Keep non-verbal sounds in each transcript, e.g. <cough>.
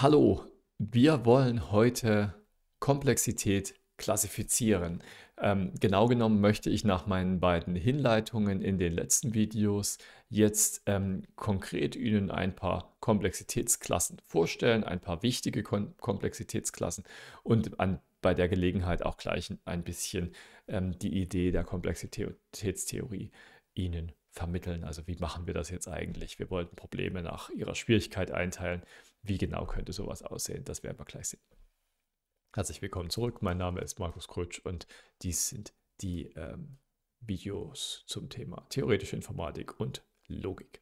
Hallo, wir wollen heute Komplexität klassifizieren. Ähm, genau genommen möchte ich nach meinen beiden Hinleitungen in den letzten Videos jetzt ähm, konkret Ihnen ein paar Komplexitätsklassen vorstellen, ein paar wichtige Kom Komplexitätsklassen und an, bei der Gelegenheit auch gleich ein bisschen ähm, die Idee der Komplexitätstheorie Ihnen vermitteln. Also wie machen wir das jetzt eigentlich? Wir wollten Probleme nach ihrer Schwierigkeit einteilen wie genau könnte sowas aussehen? Das werden wir gleich sehen. Herzlich willkommen zurück. Mein Name ist Markus Krutsch und dies sind die ähm, Videos zum Thema theoretische Informatik und Logik.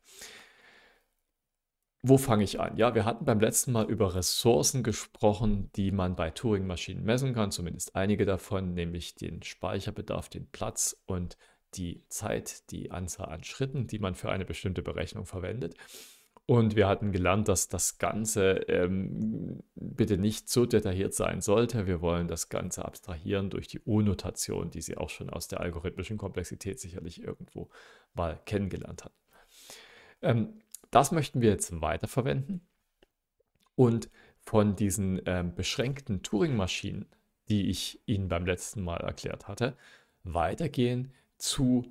Wo fange ich an? Ja, wir hatten beim letzten Mal über Ressourcen gesprochen, die man bei Turing-Maschinen messen kann, zumindest einige davon, nämlich den Speicherbedarf, den Platz und die Zeit, die Anzahl an Schritten, die man für eine bestimmte Berechnung verwendet. Und wir hatten gelernt, dass das Ganze ähm, bitte nicht so detailliert sein sollte. Wir wollen das Ganze abstrahieren durch die O-Notation, die Sie auch schon aus der algorithmischen Komplexität sicherlich irgendwo mal kennengelernt hatten. Ähm, das möchten wir jetzt weiterverwenden. Und von diesen ähm, beschränkten Turing-Maschinen, die ich Ihnen beim letzten Mal erklärt hatte, weitergehen zu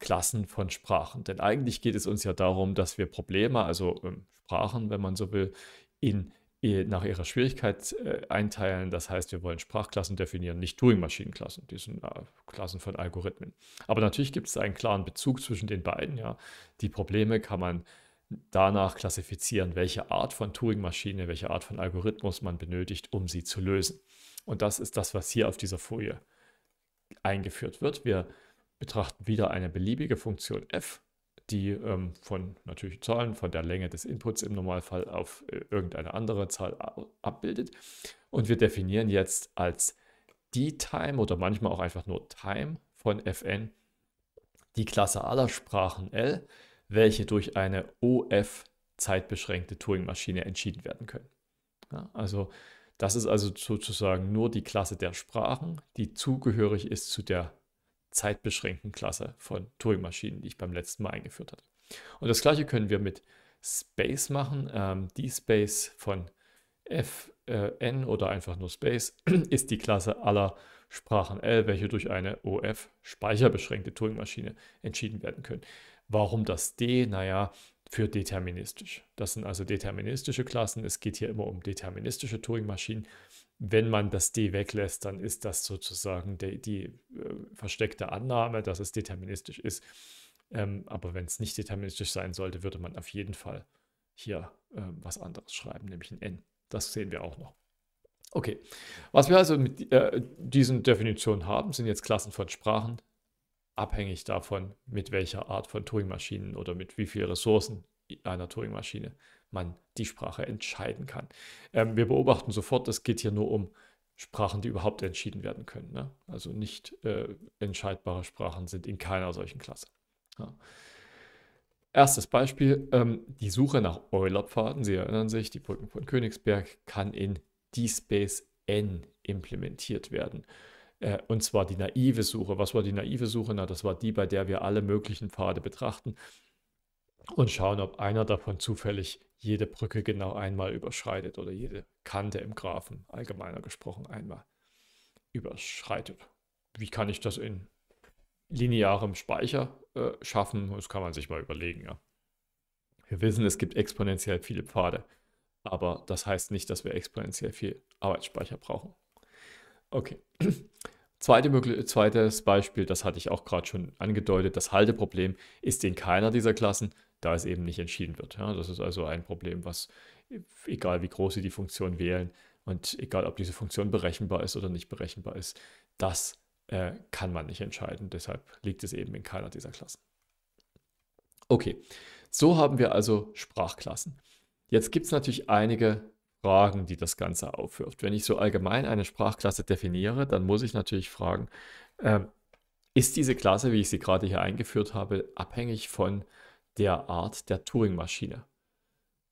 Klassen von Sprachen. Denn eigentlich geht es uns ja darum, dass wir Probleme, also ähm, Sprachen, wenn man so will, in äh, nach ihrer Schwierigkeit äh, einteilen. Das heißt, wir wollen Sprachklassen definieren, nicht Turing-Maschinenklassen. Die sind äh, Klassen von Algorithmen. Aber natürlich gibt es einen klaren Bezug zwischen den beiden. Ja. Die Probleme kann man danach klassifizieren, welche Art von Turing-Maschine, welche Art von Algorithmus man benötigt, um sie zu lösen. Und das ist das, was hier auf dieser Folie eingeführt wird. Wir betrachten wieder eine beliebige Funktion f, die ähm, von natürlich Zahlen, von der Länge des Inputs im Normalfall auf äh, irgendeine andere Zahl abbildet. Und wir definieren jetzt als die Time oder manchmal auch einfach nur Time von fn die Klasse aller Sprachen L, welche durch eine OF zeitbeschränkte Turing-Maschine entschieden werden können. Ja, also das ist also sozusagen nur die Klasse der Sprachen, die zugehörig ist zu der zeitbeschränkten Klasse von Turing-Maschinen, die ich beim letzten Mal eingeführt hatte. Und das gleiche können wir mit Space machen. Ähm, die Space von Fn äh, oder einfach nur Space <clears throat> ist die Klasse aller Sprachen L, welche durch eine OF-speicherbeschränkte Turing-Maschine entschieden werden können. Warum das D? Naja, für deterministisch. Das sind also deterministische Klassen. Es geht hier immer um deterministische Turing-Maschinen wenn man das D weglässt, dann ist das sozusagen die, die äh, versteckte Annahme, dass es deterministisch ist. Ähm, aber wenn es nicht deterministisch sein sollte, würde man auf jeden Fall hier äh, was anderes schreiben, nämlich ein N. Das sehen wir auch noch. Okay, was wir also mit äh, diesen Definitionen haben, sind jetzt Klassen von Sprachen, abhängig davon, mit welcher Art von Turing-Maschinen oder mit wie vielen Ressourcen einer Turing-Maschine man die Sprache entscheiden kann. Ähm, wir beobachten sofort, es geht hier nur um Sprachen, die überhaupt entschieden werden können. Ne? Also nicht äh, entscheidbare Sprachen sind in keiner solchen Klasse. Ja. Erstes Beispiel, ähm, die Suche nach Eulerpfaden, Sie erinnern sich, die Brücken von Königsberg kann in DSpace N implementiert werden. Äh, und zwar die naive Suche. Was war die naive Suche? Na, das war die, bei der wir alle möglichen Pfade betrachten und schauen, ob einer davon zufällig jede Brücke genau einmal überschreitet oder jede Kante im Graphen, allgemeiner gesprochen, einmal überschreitet. Wie kann ich das in linearem Speicher äh, schaffen? Das kann man sich mal überlegen. Ja. Wir wissen, es gibt exponentiell viele Pfade, aber das heißt nicht, dass wir exponentiell viel Arbeitsspeicher brauchen. Okay. <clears throat> Zweite, zweites Beispiel, das hatte ich auch gerade schon angedeutet, das Halteproblem ist in keiner dieser Klassen da es eben nicht entschieden wird. Ja? Das ist also ein Problem, was, egal wie groß Sie die Funktion wählen und egal ob diese Funktion berechenbar ist oder nicht berechenbar ist, das äh, kann man nicht entscheiden. Deshalb liegt es eben in keiner dieser Klassen. Okay, so haben wir also Sprachklassen. Jetzt gibt es natürlich einige Fragen, die das Ganze aufwirft. Wenn ich so allgemein eine Sprachklasse definiere, dann muss ich natürlich fragen, äh, ist diese Klasse, wie ich sie gerade hier eingeführt habe, abhängig von der Art der Turing-Maschine,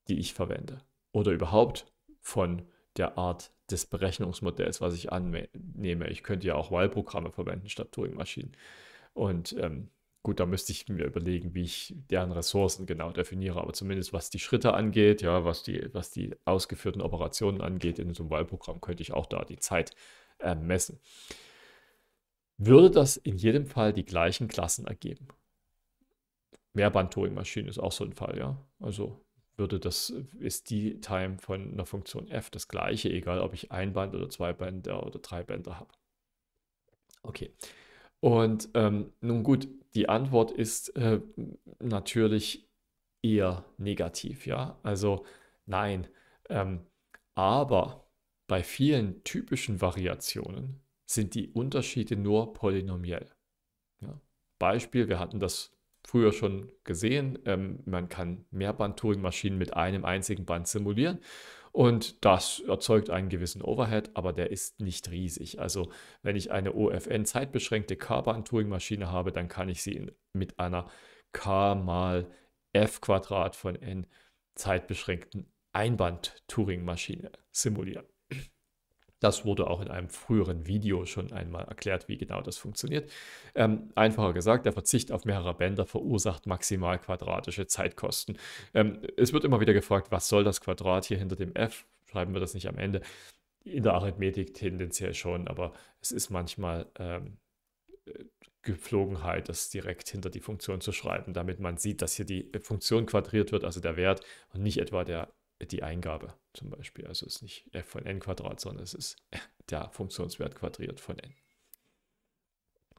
die ich verwende. Oder überhaupt von der Art des Berechnungsmodells, was ich annehme. Ich könnte ja auch Wahlprogramme verwenden statt Turing-Maschinen. Und ähm, gut, da müsste ich mir überlegen, wie ich deren Ressourcen genau definiere. Aber zumindest was die Schritte angeht, ja, was die, was die ausgeführten Operationen angeht in so einem Wahlprogramm, könnte ich auch da die Zeit äh, messen. Würde das in jedem Fall die gleichen Klassen ergeben? Mehrband-Turing-Maschine ist auch so ein Fall, ja. Also würde das, ist die Time von einer Funktion f das gleiche, egal ob ich ein Band oder zwei Bänder oder drei Bänder habe. Okay. Und ähm, nun gut, die Antwort ist äh, natürlich eher negativ, ja. Also nein. Ähm, aber bei vielen typischen Variationen sind die Unterschiede nur polynomiell. Ja? Beispiel, wir hatten das früher schon gesehen. Ähm, man kann Mehrband-Turing-Maschinen mit einem einzigen Band simulieren. Und das erzeugt einen gewissen Overhead, aber der ist nicht riesig. Also wenn ich eine OFN zeitbeschränkte K-Bahn-Turing-Maschine habe, dann kann ich sie mit einer K mal F Quadrat von N zeitbeschränkten Einband-Turing-Maschine simulieren. Das wurde auch in einem früheren Video schon einmal erklärt, wie genau das funktioniert. Ähm, einfacher gesagt, der Verzicht auf mehrere Bänder verursacht maximal quadratische Zeitkosten. Ähm, es wird immer wieder gefragt, was soll das Quadrat hier hinter dem f? Schreiben wir das nicht am Ende. In der Arithmetik tendenziell schon, aber es ist manchmal ähm, Gepflogenheit, das direkt hinter die Funktion zu schreiben, damit man sieht, dass hier die Funktion quadriert wird, also der Wert und nicht etwa der die Eingabe zum Beispiel. Also es ist nicht f von n Quadrat, sondern es ist <laughs> der Funktionswert quadriert von n.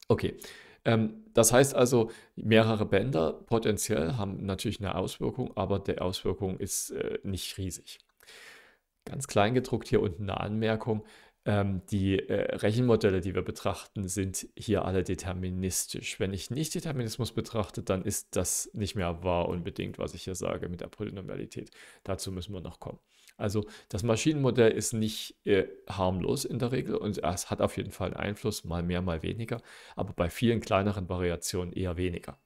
Okay, ähm, das heißt also, mehrere Bänder potenziell haben natürlich eine Auswirkung, aber die Auswirkung ist äh, nicht riesig. Ganz klein gedruckt hier unten eine Anmerkung ähm, die äh, Rechenmodelle, die wir betrachten, sind hier alle deterministisch. Wenn ich nicht Determinismus betrachte, dann ist das nicht mehr wahr unbedingt, was ich hier sage mit der Polynomialität. Dazu müssen wir noch kommen. Also das Maschinenmodell ist nicht äh, harmlos in der Regel und es hat auf jeden Fall einen Einfluss, mal mehr, mal weniger, aber bei vielen kleineren Variationen eher weniger.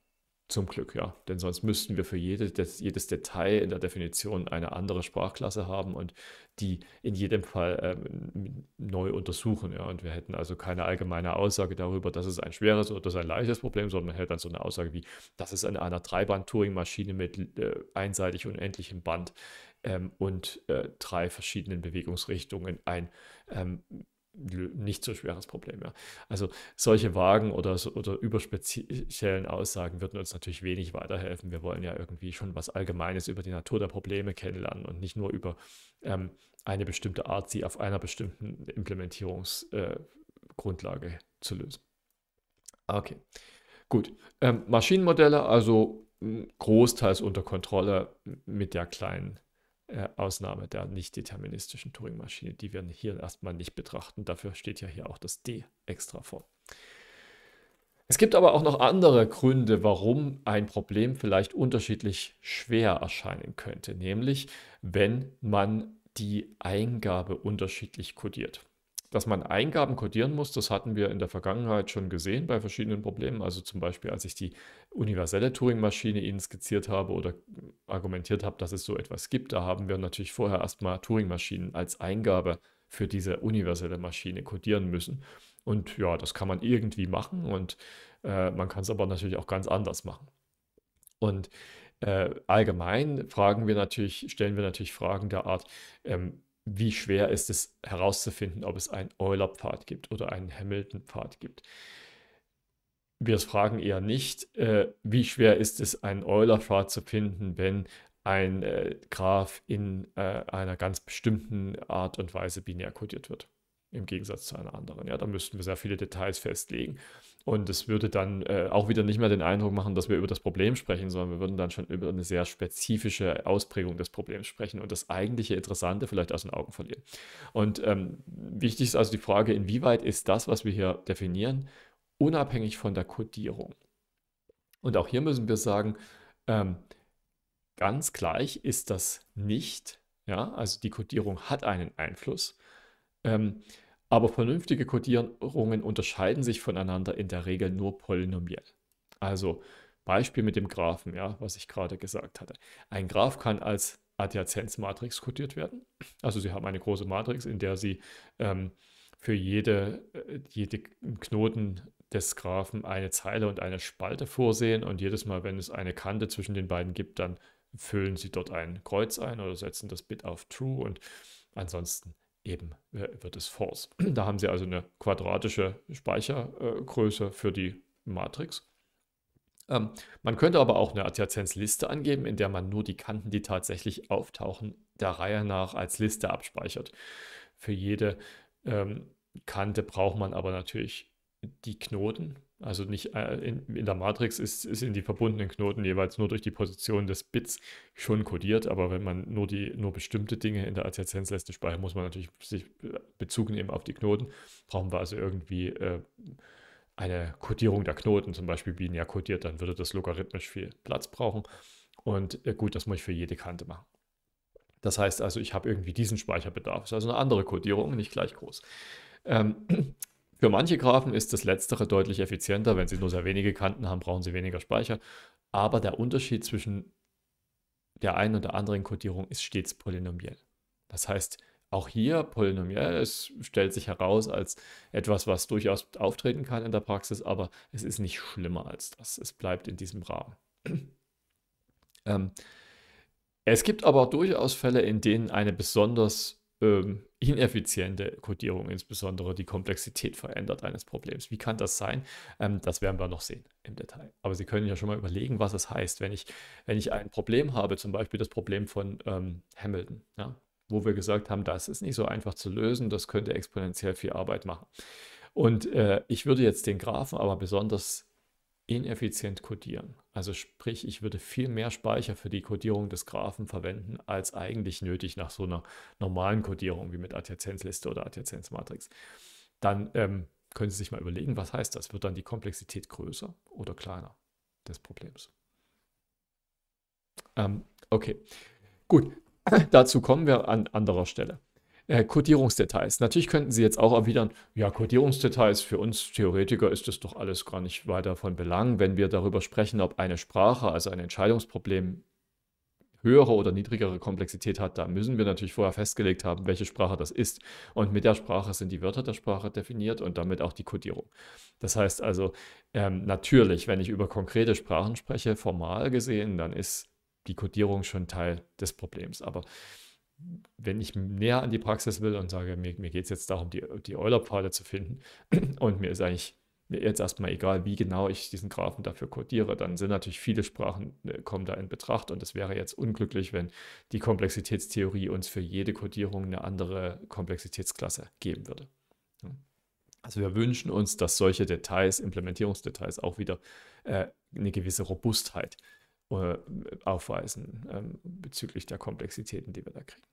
Zum Glück, ja. Denn sonst müssten wir für jede, das, jedes Detail in der Definition eine andere Sprachklasse haben und die in jedem Fall ähm, neu untersuchen. Ja. Und wir hätten also keine allgemeine Aussage darüber, dass es ein schweres oder das ein leichtes Problem, sondern man hätte dann so eine Aussage wie, das ist in einer Dreiband-Touring-Maschine mit äh, einseitig unendlichem Band ähm, und äh, drei verschiedenen Bewegungsrichtungen ein ähm, nicht so schweres Problem mehr. Also solche Wagen oder, oder überspeziellen Aussagen würden uns natürlich wenig weiterhelfen. Wir wollen ja irgendwie schon was Allgemeines über die Natur der Probleme kennenlernen und nicht nur über ähm, eine bestimmte Art, sie auf einer bestimmten Implementierungsgrundlage äh, zu lösen. Okay, gut. Ähm, Maschinenmodelle also großteils unter Kontrolle mit der kleinen äh, Ausnahme der nicht deterministischen Turing-Maschine, die wir hier erstmal nicht betrachten. Dafür steht ja hier auch das D extra vor. Es gibt aber auch noch andere Gründe, warum ein Problem vielleicht unterschiedlich schwer erscheinen könnte, nämlich wenn man die Eingabe unterschiedlich kodiert. Dass man Eingaben kodieren muss, das hatten wir in der Vergangenheit schon gesehen bei verschiedenen Problemen. Also zum Beispiel, als ich die universelle Turing-Maschine Ihnen skizziert habe oder argumentiert habe, dass es so etwas gibt, da haben wir natürlich vorher erstmal Turing-Maschinen als Eingabe für diese universelle Maschine kodieren müssen. Und ja, das kann man irgendwie machen und äh, man kann es aber natürlich auch ganz anders machen. Und äh, allgemein fragen wir natürlich, stellen wir natürlich Fragen der Art, ähm, wie schwer ist es herauszufinden, ob es einen Euler-Pfad gibt oder einen Hamilton-Pfad gibt. Wir fragen eher nicht, äh, wie schwer ist es, einen Euler-Pfad zu finden, wenn ein äh, Graph in äh, einer ganz bestimmten Art und Weise binär kodiert wird im Gegensatz zu einer anderen. Ja, da müssten wir sehr viele Details festlegen. Und es würde dann äh, auch wieder nicht mehr den Eindruck machen, dass wir über das Problem sprechen, sondern wir würden dann schon über eine sehr spezifische Ausprägung des Problems sprechen und das eigentliche Interessante vielleicht aus den Augen verlieren. Und ähm, wichtig ist also die Frage, inwieweit ist das, was wir hier definieren, unabhängig von der Codierung. Und auch hier müssen wir sagen, ähm, ganz gleich ist das nicht. Ja, also die Codierung hat einen Einfluss. Ähm, aber vernünftige Codierungen unterscheiden sich voneinander in der Regel nur polynomiell. Also Beispiel mit dem Graphen, ja, was ich gerade gesagt hatte. Ein Graph kann als Adjazenzmatrix codiert werden. Also Sie haben eine große Matrix, in der Sie ähm, für jede, äh, jede Knoten des Graphen eine Zeile und eine Spalte vorsehen und jedes Mal, wenn es eine Kante zwischen den beiden gibt, dann füllen Sie dort ein Kreuz ein oder setzen das Bit auf True und ansonsten eben wird es false. <clears throat> Da haben Sie also eine quadratische Speichergröße äh, für die Matrix. Ähm, man könnte aber auch eine Adjazenzliste angeben, in der man nur die Kanten, die tatsächlich auftauchen, der Reihe nach als Liste abspeichert. Für jede ähm, Kante braucht man aber natürlich die Knoten also nicht äh, in, in, der Matrix ist, ist in die verbundenen Knoten jeweils nur durch die Position des Bits schon kodiert, aber wenn man nur die nur bestimmte Dinge in der Adjazenzliste speichert, muss man natürlich sich äh, Bezug nehmen auf die Knoten. Brauchen wir also irgendwie äh, eine Kodierung der Knoten, zum Beispiel binär kodiert, dann würde das logarithmisch viel Platz brauchen. Und äh, gut, das muss ich für jede Kante machen. Das heißt also, ich habe irgendwie diesen Speicherbedarf. Das ist also eine andere Kodierung, nicht gleich groß. Ähm, für manche Graphen ist das letztere deutlich effizienter. Wenn sie nur sehr wenige Kanten haben, brauchen sie weniger Speicher. Aber der Unterschied zwischen der einen und der anderen Codierung ist stets polynomiell. Das heißt, auch hier polynomiell, es stellt sich heraus als etwas, was durchaus auftreten kann in der Praxis, aber es ist nicht schlimmer als das. Es bleibt in diesem Rahmen. <clears throat> ähm, es gibt aber durchaus Fälle, in denen eine besonders ähm, ineffiziente Codierung insbesondere die Komplexität verändert eines Problems. Wie kann das sein? Ähm, das werden wir noch sehen im Detail. Aber Sie können ja schon mal überlegen, was es heißt, wenn ich, wenn ich ein Problem habe, zum Beispiel das Problem von ähm, Hamilton, ja, wo wir gesagt haben, das ist nicht so einfach zu lösen, das könnte exponentiell viel Arbeit machen. Und äh, ich würde jetzt den Graphen aber besonders ineffizient codieren. Also sprich, ich würde viel mehr Speicher für die Codierung des Graphen verwenden, als eigentlich nötig nach so einer normalen Codierung wie mit Adjazenzliste oder Adjazenzmatrix. Dann ähm, können Sie sich mal überlegen, was heißt das? Wird dann die Komplexität größer oder kleiner des Problems? Ähm, okay, gut, <clears throat> dazu kommen wir an anderer Stelle äh, Codierungsdetails. Natürlich könnten Sie jetzt auch erwidern, ja, Codierungsdetails, für uns Theoretiker ist das doch alles gar nicht weiter von Belang, wenn wir darüber sprechen, ob eine Sprache, also ein Entscheidungsproblem, höhere oder niedrigere Komplexität hat, da müssen wir natürlich vorher festgelegt haben, welche Sprache das ist. Und mit der Sprache sind die Wörter der Sprache definiert und damit auch die Codierung. Das heißt also, ähm, natürlich, wenn ich über konkrete Sprachen spreche, formal gesehen, dann ist die Codierung schon Teil des Problems. Aber wenn ich näher an die Praxis will und sage, mir, mir geht es jetzt darum, die, die Euler-Pfade zu finden <clears throat> und mir ist eigentlich jetzt erstmal egal, wie genau ich diesen Graphen dafür codiere, dann sind natürlich viele Sprachen äh, kommen da in Betracht und es wäre jetzt unglücklich, wenn die Komplexitätstheorie uns für jede Codierung eine andere Komplexitätsklasse geben würde. Also wir wünschen uns, dass solche Details, Implementierungsdetails auch wieder äh, eine gewisse Robustheit äh, aufweisen ähm, bezüglich der Komplexitäten, die wir da kriegen.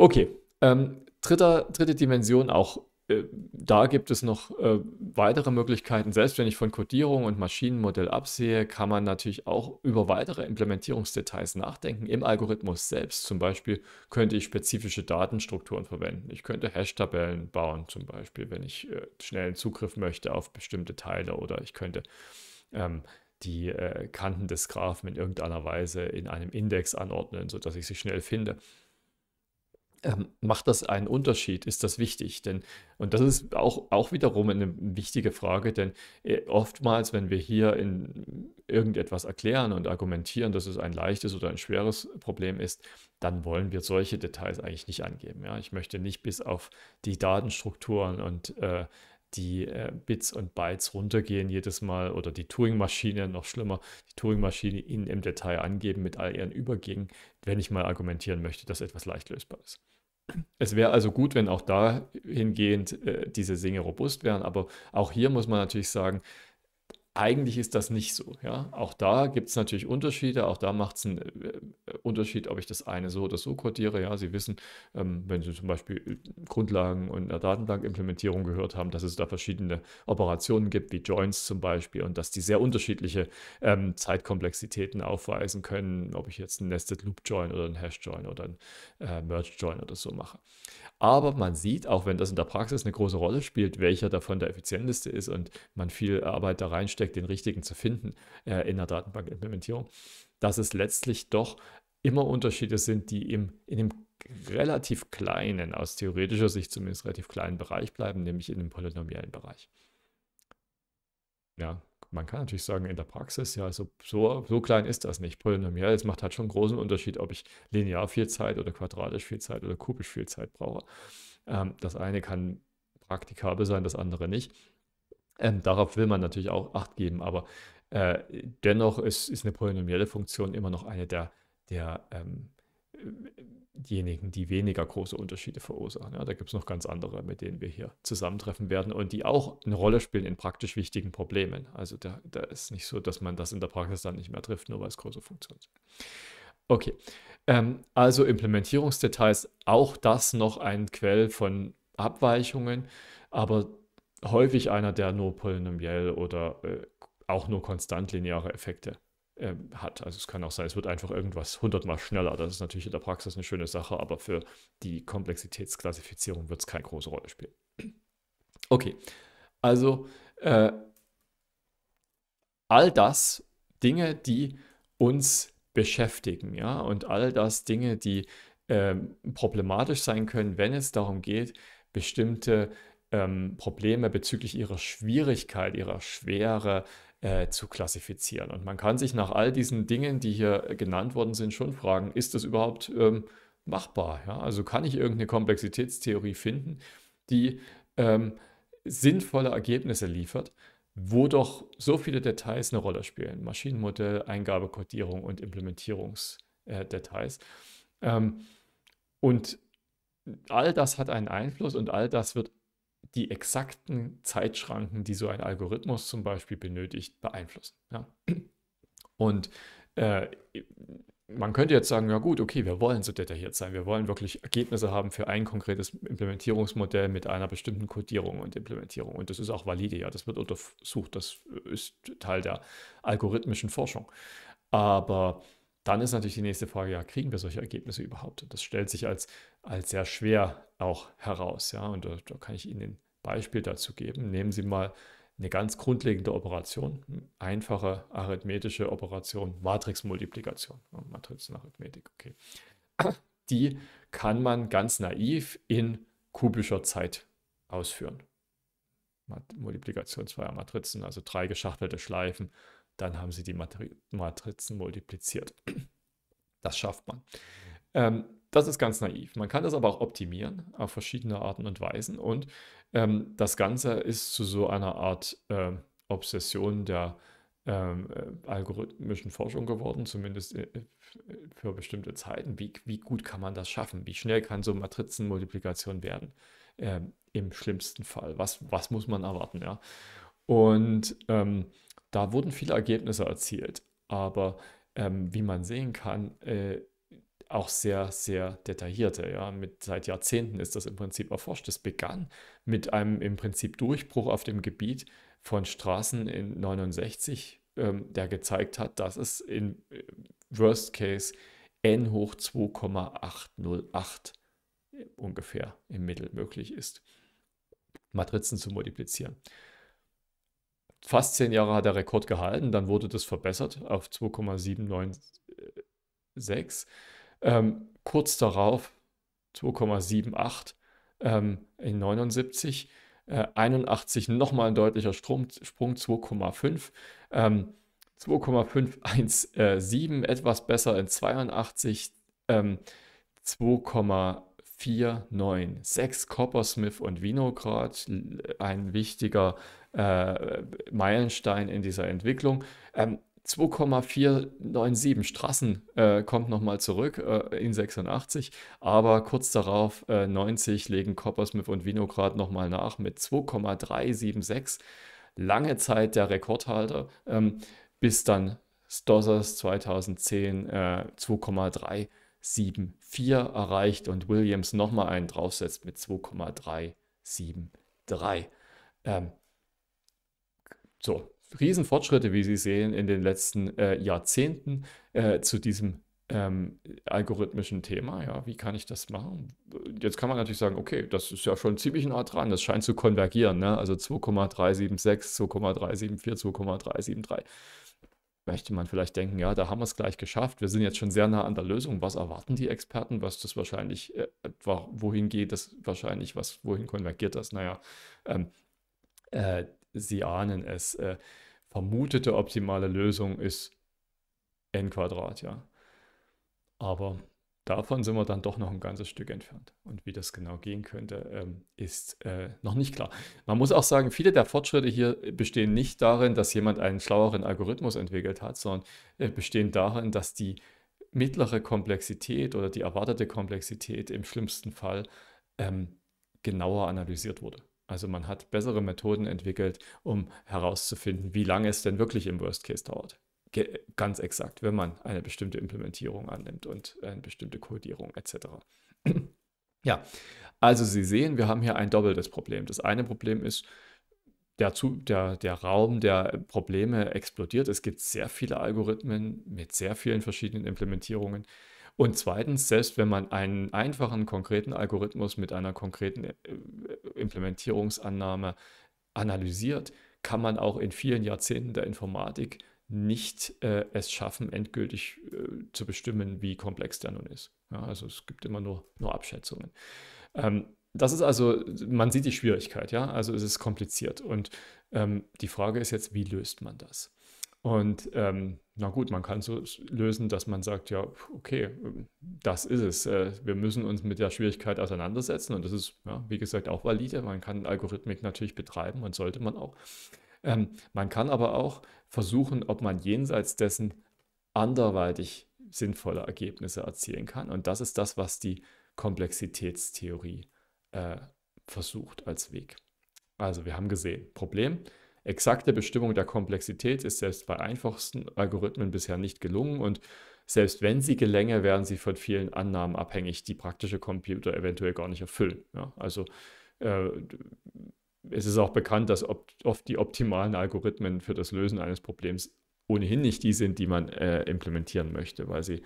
Okay, ähm, dritter, dritte Dimension auch. Äh, da gibt es noch äh, weitere Möglichkeiten. Selbst wenn ich von Codierung und Maschinenmodell absehe, kann man natürlich auch über weitere Implementierungsdetails nachdenken im Algorithmus selbst. Zum Beispiel könnte ich spezifische Datenstrukturen verwenden. Ich könnte Hash-Tabellen bauen, zum Beispiel, wenn ich äh, schnellen Zugriff möchte auf bestimmte Teile oder ich könnte ähm, die äh, Kanten des Graphen in irgendeiner Weise in einem Index anordnen, sodass ich sie schnell finde. Ähm, macht das einen Unterschied? Ist das wichtig? Denn, und das ist auch, auch wiederum eine wichtige Frage, denn äh, oftmals, wenn wir hier in irgendetwas erklären und argumentieren, dass es ein leichtes oder ein schweres Problem ist, dann wollen wir solche Details eigentlich nicht angeben. Ja? Ich möchte nicht bis auf die Datenstrukturen und äh, die äh, Bits und Bytes runtergehen jedes Mal oder die Turing-Maschine, noch schlimmer, die Turing-Maschine in im Detail angeben mit all ihren Übergängen, wenn ich mal argumentieren möchte, dass etwas leicht lösbar ist. Es wäre also gut, wenn auch dahingehend äh, diese Dinge robust wären, aber auch hier muss man natürlich sagen, eigentlich ist das nicht so. Ja? Auch da gibt es natürlich Unterschiede. Auch da macht es einen äh, äh, Unterschied, ob ich das eine so oder so kodiere. Ja? Sie wissen, ähm, wenn Sie zum Beispiel äh, Grundlagen und Datenbankimplementierung gehört haben, dass es da verschiedene Operationen gibt, wie Joins zum Beispiel, und dass die sehr unterschiedliche ähm, Zeitkomplexitäten aufweisen können, ob ich jetzt einen Nested Loop Join oder einen Hash Join oder einen äh, Merge Join oder so mache. Aber man sieht, auch wenn das in der Praxis eine große Rolle spielt, welcher davon der effizienteste ist und man viel Arbeit da reinsteckt, den richtigen zu finden äh, in der Datenbankimplementierung, dass es letztlich doch immer Unterschiede sind, die im, in dem relativ kleinen, aus theoretischer Sicht zumindest relativ kleinen Bereich bleiben, nämlich in dem polynomiellen Bereich. Ja, man kann natürlich sagen, in der Praxis, ja, also so, so klein ist das nicht, polynomial. Es macht halt schon einen großen Unterschied, ob ich linear viel Zeit oder quadratisch viel Zeit oder kubisch viel Zeit brauche. Ähm, das eine kann praktikabel sein, das andere nicht. Ähm, darauf will man natürlich auch Acht geben, aber äh, dennoch ist, ist, eine polynomielle Funktion immer noch eine der, der ähm, diejenigen, die weniger große Unterschiede verursachen. Ja, da gibt es noch ganz andere, mit denen wir hier zusammentreffen werden und die auch eine Rolle spielen in praktisch wichtigen Problemen. Also da, da ist nicht so, dass man das in der Praxis dann nicht mehr trifft, nur weil es große Funktionen sind. Okay, ähm, also Implementierungsdetails, auch das noch ein Quell von Abweichungen, aber häufig einer, der nur polynomiell oder äh, auch nur konstant lineare Effekte ähm, hat. Also es kann auch sein, es wird einfach irgendwas hundertmal schneller. Das ist natürlich in der Praxis eine schöne Sache, aber für die Komplexitätsklassifizierung wird es keine große Rolle spielen. <clears throat> Okay, also äh, all das Dinge, die uns beschäftigen, ja, und all das Dinge, die ähm, problematisch sein können, wenn es darum geht, bestimmte ähm, Probleme bezüglich ihrer Schwierigkeit, ihrer Schwere, äh, zu klassifizieren. Und man kann sich nach all diesen Dingen, die hier genannt worden sind, schon fragen, ist das überhaupt ähm, machbar? Ja? Also kann ich irgendeine Komplexitätstheorie finden, die ähm, sinnvolle Ergebnisse liefert, wo doch so viele Details eine Rolle spielen. Maschinenmodell, Eingabekodierung und Implementierungsdetails. Äh, ähm, und all das hat einen Einfluss und all das wird die exakten Zeitschranken, die so ein Algorithmus zum Beispiel benötigt, beeinflussen. Ja? Und äh, man könnte jetzt sagen, ja gut, okay, wir wollen so detailliert sein, wir wollen wirklich Ergebnisse haben für ein konkretes Implementierungsmodell mit einer bestimmten Codierung und Implementierung. Und das ist auch valide, ja, das wird untersucht, das ist Teil der algorithmischen Forschung. Aber dann ist natürlich die nächste Frage, ja, kriegen wir solche Ergebnisse überhaupt? Das stellt sich als als sehr schwer auch heraus. Ja? Und da, da kann ich Ihnen ein Beispiel dazu geben. Nehmen Sie mal eine ganz grundlegende Operation, hm, einfache arithmetische Operation, Matrixmultiplikation, Matrizenarithmetik, okay. Die kann man ganz naiv in kubischer Zeit ausführen. Multiplikation zweier Matrizen, also drei geschachtelte Schleifen, dann haben sie die Matri Matrizen multipliziert. Das schafft man. Ähm, das ist ganz naiv. Man kann das aber auch optimieren auf verschiedene Arten und Weisen. Und ähm, das Ganze ist zu so einer Art äh, Obsession der ähm, äh, algorithmischen Forschung geworden, zumindest äh, für bestimmte Zeiten. Wie, wie, gut kann man das schaffen? Wie schnell kann so Matrizenmultiplikation werden? Ähm, Im schlimmsten Fall. Was, was muss man erwarten? Ja? Und ähm, da wurden viele Ergebnisse erzielt. Aber ähm, wie man sehen kann, äh, auch sehr, sehr detaillierte. Ja. Mit, seit Jahrzehnten ist das im Prinzip erforscht. Es begann mit einem im Prinzip Durchbruch auf dem Gebiet von Straßen in 69, ähm, der gezeigt hat, dass es in äh, Worst Case n hoch 2,808 äh, ungefähr im Mittel möglich ist, Matrizen zu multiplizieren. Fast zehn Jahre hat der Rekord gehalten, dann wurde das verbessert auf 2,796. Ähm, kurz darauf 2,78 ähm, in 79, äh, 81 nochmal ein deutlicher Strom, Sprung 2,5. Ähm, 2,517 äh, etwas besser in 82, ähm, 2,496. Coppersmith und Vinograd, ein wichtiger äh, Meilenstein in dieser Entwicklung. Ähm, 2,497 Straßen äh, kommt nochmal zurück äh, in 86, aber kurz darauf äh, 90 legen Coppersmith und Vinograd nochmal nach mit 2,376. Lange Zeit der Rekordhalter, ähm, bis dann Stossers 2010 2,374 äh, erreicht und Williams nochmal einen draufsetzt mit 2,373. Ähm, so, Riesenfortschritte, wie Sie sehen, in den letzten äh, Jahrzehnten äh, zu diesem ähm, algorithmischen Thema. Ja, wie kann ich das machen? Jetzt kann man natürlich sagen, okay, das ist ja schon ziemlich nah dran, das scheint zu konvergieren. Ne? Also 2,376, 2,374, 2,373. Möchte man vielleicht denken, ja, da haben wir es gleich geschafft. Wir sind jetzt schon sehr nah an der Lösung. Was erwarten die Experten, was das wahrscheinlich, äh, wohin geht das wahrscheinlich, was, wohin konvergiert das? Naja, ähm, äh, Sie ahnen es. Äh, vermutete optimale Lösung ist n Quadrat, ja. Aber davon sind wir dann doch noch ein ganzes Stück entfernt. Und wie das genau gehen könnte, ähm, ist äh, noch nicht klar. Man muss auch sagen, viele der Fortschritte hier bestehen nicht darin, dass jemand einen schlaueren Algorithmus entwickelt hat, sondern äh, bestehen darin, dass die mittlere Komplexität oder die erwartete Komplexität im schlimmsten Fall ähm, genauer analysiert wurde. Also man hat bessere Methoden entwickelt, um herauszufinden, wie lange es denn wirklich im Worst Case dauert. Ge ganz exakt, wenn man eine bestimmte Implementierung annimmt und äh, eine bestimmte Codierung etc. <clears throat> ja, also Sie sehen, wir haben hier ein doppeltes Problem. Das eine Problem ist, der, der, der, Raum der Probleme explodiert. Es gibt sehr viele Algorithmen mit sehr vielen verschiedenen Implementierungen. Und zweitens, selbst wenn man einen einfachen, konkreten Algorithmus mit einer konkreten äh, Implementierungsannahme analysiert, kann man auch in vielen Jahrzehnten der Informatik nicht äh, es schaffen, endgültig äh, zu bestimmen, wie komplex der nun ist. Ja, also es gibt immer nur, nur Abschätzungen. Ähm, das ist also, man sieht die Schwierigkeit, ja, also es ist kompliziert. Und ähm, die Frage ist jetzt, wie löst man das? Und ähm, na gut, man kann so lösen, dass man sagt, ja, okay, ähm, das ist es. Äh, wir müssen uns mit der Schwierigkeit auseinandersetzen und das ist, ja, wie gesagt, auch valide. Man kann Algorithmik natürlich betreiben und sollte man auch. Ähm, man kann aber auch versuchen, ob man jenseits dessen anderweitig sinnvolle Ergebnisse erzielen kann. Und das ist das, was die Komplexitätstheorie äh, versucht als Weg. Also wir haben gesehen, Problem, Exakte Bestimmung der Komplexität ist selbst bei einfachsten Algorithmen bisher nicht gelungen und selbst wenn sie gelänge, werden sie von vielen Annahmen abhängig, die praktische Computer eventuell gar nicht erfüllen. Ja, also äh, es ist auch bekannt, dass oft die optimalen Algorithmen für das Lösen eines Problems ohnehin nicht die sind, die man äh, implementieren möchte, weil sie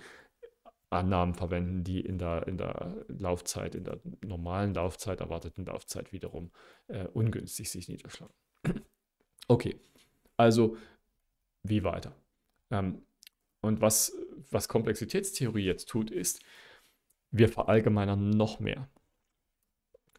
Annahmen verwenden, die in der, in der Laufzeit, in der normalen Laufzeit, erwarteten Laufzeit wiederum äh, ungünstig sich niederschlagen. Okay, also wie weiter? Ähm, und was, was Komplexitätstheorie jetzt tut, ist, wir verallgemeinern noch mehr.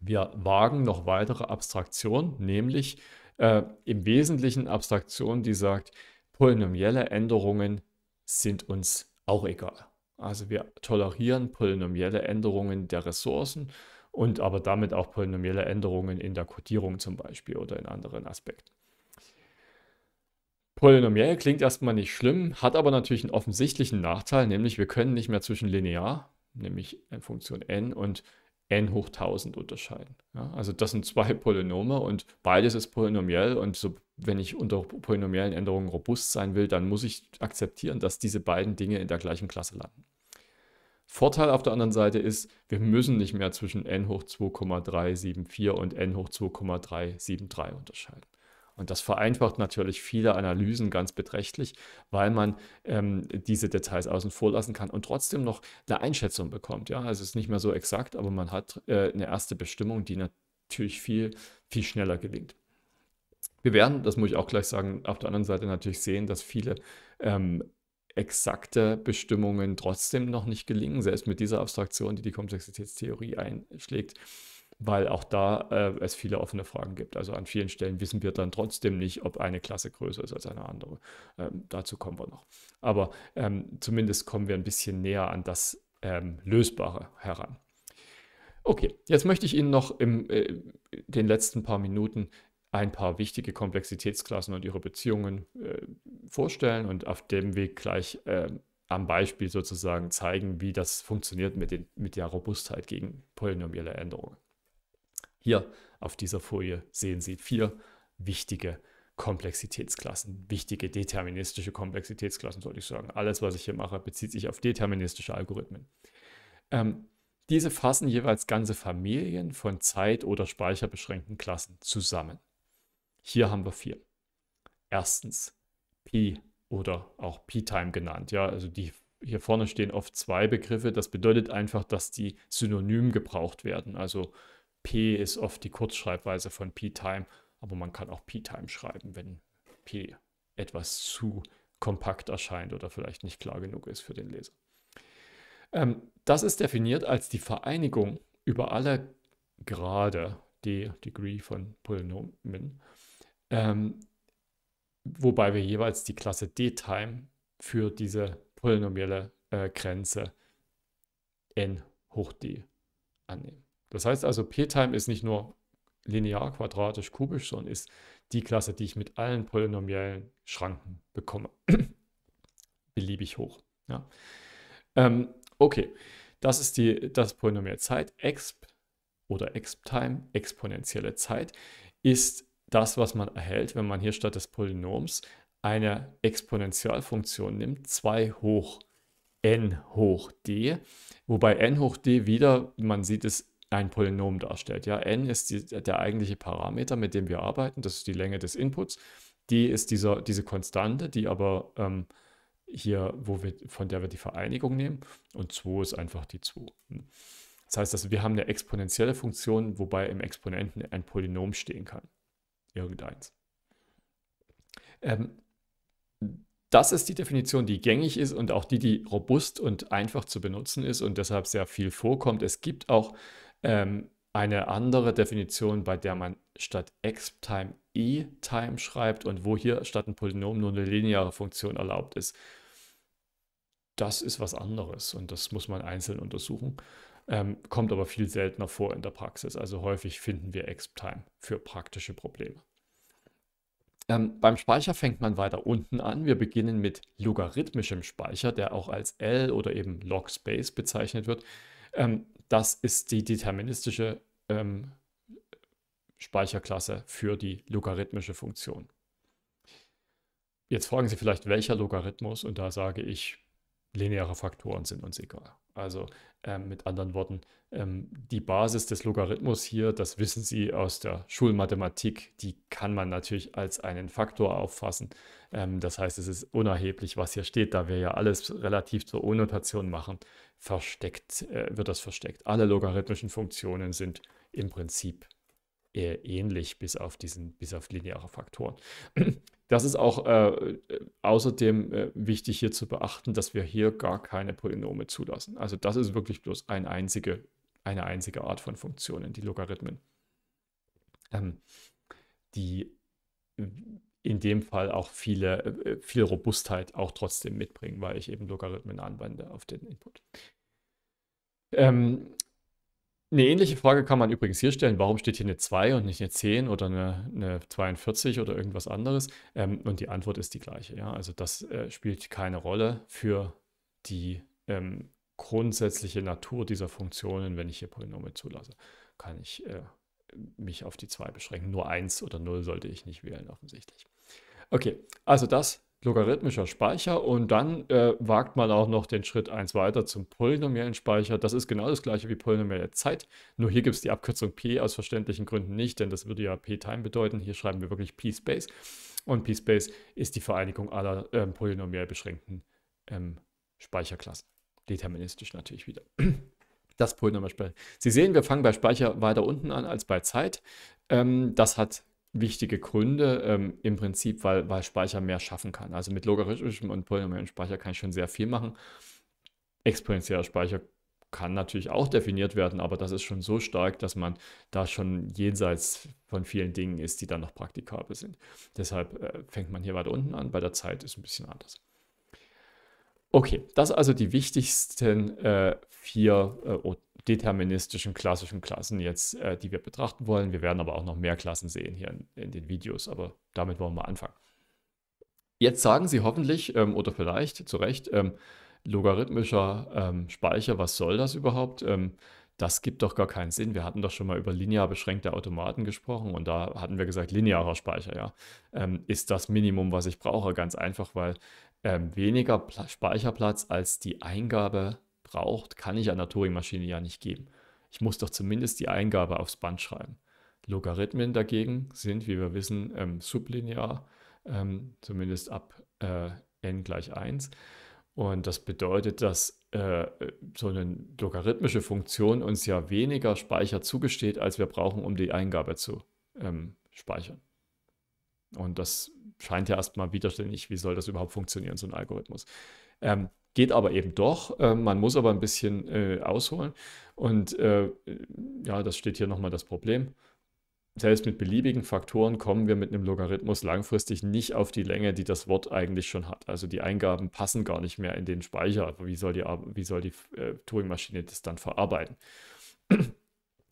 Wir wagen noch weitere Abstraktionen, nämlich äh, im Wesentlichen Abstraktionen, die sagt, polynomielle Änderungen sind uns auch egal. Also wir tolerieren polynomielle Änderungen der Ressourcen und aber damit auch polynomielle Änderungen in der Codierung zum Beispiel oder in anderen Aspekten. Polynomiell klingt erstmal nicht schlimm, hat aber natürlich einen offensichtlichen Nachteil, nämlich wir können nicht mehr zwischen linear, nämlich äh, Funktion n und n hoch 1000 unterscheiden. Ja, also das sind zwei <laughs> Polynome und beides ist polynomiell und so, wenn ich unter polynomiellen Änderungen robust sein will, dann muss ich akzeptieren, dass diese beiden Dinge in der gleichen Klasse landen. Vorteil auf der anderen Seite ist, wir müssen nicht mehr zwischen n hoch 2,374 und n hoch 2,373 unterscheiden. Und das vereinfacht natürlich viele Analysen ganz beträchtlich, weil man ähm, diese Details außen vor lassen kann und trotzdem noch eine Einschätzung bekommt. Ja, also es ist nicht mehr so exakt, aber man hat äh, eine erste Bestimmung, die natürlich viel, viel schneller gelingt. Wir werden, das muss ich auch gleich sagen, auf der anderen Seite natürlich sehen, dass viele ähm, exakte Bestimmungen trotzdem noch nicht gelingen, selbst mit dieser Abstraktion, die die Komplexitätstheorie einschlägt weil auch da äh, es viele offene Fragen gibt. Also an vielen Stellen wissen wir dann trotzdem nicht, ob eine Klasse größer ist als eine andere. Ähm, dazu kommen wir noch. Aber ähm, zumindest kommen wir ein bisschen näher an das ähm, Lösbare heran. Okay, jetzt möchte ich Ihnen noch in äh, den letzten paar Minuten ein paar wichtige Komplexitätsklassen und ihre Beziehungen äh, vorstellen und auf dem Weg gleich ähm, am Beispiel sozusagen zeigen, wie das funktioniert mit, den, mit der Robustheit gegen polynomielle Änderungen. Hier auf dieser Folie sehen Sie vier wichtige Komplexitätsklassen, wichtige deterministische Komplexitätsklassen, sollte ich sagen. Alles, was ich hier mache, bezieht sich auf deterministische Algorithmen. Ähm, diese fassen jeweils ganze Familien von zeit- oder speicherbeschränkten Klassen zusammen. Hier haben wir vier. Erstens Pi oder auch P-Time genannt. Ja, also die hier vorne stehen oft zwei Begriffe. Das bedeutet einfach, dass die synonym gebraucht werden. Also P ist oft die Kurzschreibweise von P-Time, aber man kann auch P-Time schreiben, wenn P etwas zu kompakt erscheint oder vielleicht nicht klar genug ist für den Leser. Ähm, das ist definiert als die Vereinigung über alle Grade, die Degree von Polynomen, ähm, wobei wir jeweils die Klasse D-Time für diese polynomielle äh, Grenze n hoch d annehmen. Das heißt also, p-Time ist nicht nur linear, quadratisch, kubisch, sondern ist die Klasse, die ich mit allen polynomiellen Schranken bekomme. <clears throat> Beliebig hoch. Ja. Ähm, okay, das ist die, das Polynomial Zeit. Exp oder Exp-Time, exponentielle Zeit, ist das, was man erhält, wenn man hier statt des Polynoms eine Exponentialfunktion nimmt, 2 hoch n hoch d, wobei n hoch d wieder, man sieht es ein Polynom darstellt. Ja, n ist die, der eigentliche Parameter, mit dem wir arbeiten. Das ist die Länge des Inputs. D ist dieser, diese Konstante, die aber ähm, hier, wo wir, von der wir die Vereinigung nehmen. Und 2 ist einfach die 2. Ne? Das heißt, also, wir haben eine exponentielle Funktion, wobei im Exponenten ein Polynom stehen kann. Irgendeins. Ähm, das ist die Definition, die gängig ist und auch die, die robust und einfach zu benutzen ist und deshalb sehr viel vorkommt. Es gibt auch ähm, eine andere Definition, bei der man statt exp time e time schreibt und wo hier statt ein Polynom nur eine lineare Funktion erlaubt ist. Das ist was anderes und das muss man einzeln untersuchen. Ähm, kommt aber viel seltener vor in der Praxis. Also häufig finden wir exp time für praktische Probleme. Ähm, beim Speicher fängt man weiter unten an. Wir beginnen mit logarithmischem Speicher, der auch als L oder eben Log Space bezeichnet wird. Ähm, das ist die deterministische ähm, Speicherklasse für die logarithmische Funktion. Jetzt fragen Sie vielleicht, welcher Logarithmus? Und da sage ich lineare Faktoren sind uns egal. Also ähm, mit anderen Worten, ähm, die Basis des Logarithmus hier, das wissen Sie aus der Schulmathematik, die kann man natürlich als einen Faktor auffassen. Ähm, das heißt, es ist unerheblich, was hier steht, da wir ja alles relativ zur O-Notation machen, versteckt, äh, wird das versteckt. Alle logarithmischen Funktionen sind im Prinzip eher ähnlich, bis auf diesen, bis auf lineare Faktoren. <clears throat> Das ist auch äh, äh, außerdem äh, wichtig hier zu beachten, dass wir hier gar keine Polynome zulassen. Also das ist wirklich bloß eine einzige, eine einzige Art von Funktionen, die Logarithmen. Ähm, die äh, in dem Fall auch viele, äh, viel Robustheit auch trotzdem mitbringen, weil ich eben Logarithmen anwende auf den Input. Ähm, eine ähnliche Frage kann man übrigens hier stellen. Warum steht hier eine 2 und nicht eine 10 oder eine, eine 42 oder irgendwas anderes? Ähm, und die Antwort ist die gleiche. Ja? Also das äh, spielt keine Rolle für die ähm, grundsätzliche Natur dieser Funktionen, wenn ich hier Polynome zulasse. Kann ich äh, mich auf die 2 beschränken. Nur 1 oder 0 sollte ich nicht wählen, offensichtlich. Okay, also das logarithmischer Speicher und dann äh, wagt man auch noch den Schritt 1 weiter zum polynomiellen Speicher. Das ist genau das gleiche wie polynomielle Zeit, nur hier gibt es die Abkürzung P aus verständlichen Gründen nicht, denn das würde ja P-Time bedeuten. Hier schreiben wir wirklich P-Space und P-Space ist die Vereinigung aller ähm, polynomiell beschränkten ähm, Speicherklassen. Deterministisch natürlich wieder. <clears throat> Das Polynomial Speicher. Sie sehen, wir fangen bei Speicher weiter unten an als bei Zeit. Ähm, das hat wichtige Gründe. Ähm, Im Prinzip, weil, weil Speicher mehr schaffen kann. Also mit logarithmischem und polynomialem Speicher kann ich schon sehr viel machen. Exponentieller Speicher kann natürlich auch definiert werden, aber das ist schon so stark, dass man da schon jenseits von vielen Dingen ist, die dann noch praktikabel sind. Deshalb äh, fängt man hier weiter unten an, bei der Zeit ist ein bisschen anders. Okay, das also die wichtigsten äh, vier äh, deterministischen klassischen Klassen jetzt, äh, die wir betrachten wollen. Wir werden aber auch noch mehr Klassen sehen hier in, in den Videos, aber damit wollen wir anfangen. Jetzt sagen Sie hoffentlich ähm, oder vielleicht zu Recht, ähm, logarithmischer ähm, Speicher, was soll das überhaupt? Ähm, das gibt doch gar keinen Sinn. Wir hatten doch schon mal über linear beschränkte Automaten gesprochen und da hatten wir gesagt, linearer Speicher, ja, ähm, ist das Minimum, was ich brauche. Ganz einfach, weil ähm, weniger Pla Speicherplatz als die Eingabe braucht, kann ich einer Turing-Maschine ja nicht geben. Ich muss doch zumindest die Eingabe aufs Band schreiben. Logarithmen dagegen sind, wie wir wissen, ähm, sublinear, ähm, zumindest ab äh, n gleich 1. Und das bedeutet, dass äh, so eine logarithmische Funktion uns ja weniger Speicher zugesteht, als wir brauchen, um die Eingabe zu ähm, speichern. Und das scheint ja erstmal widerständig, wie soll das überhaupt funktionieren, so ein Algorithmus. Ähm, Geht aber eben doch. Äh, man muss aber ein bisschen äh, ausholen. Und äh, ja, das steht hier nochmal das Problem. Selbst mit beliebigen Faktoren kommen wir mit einem Logarithmus langfristig nicht auf die Länge, die das Wort eigentlich schon hat. Also die Eingaben passen gar nicht mehr in den Speicher. Wie soll die, wie soll die äh, Turing-Maschine das dann verarbeiten?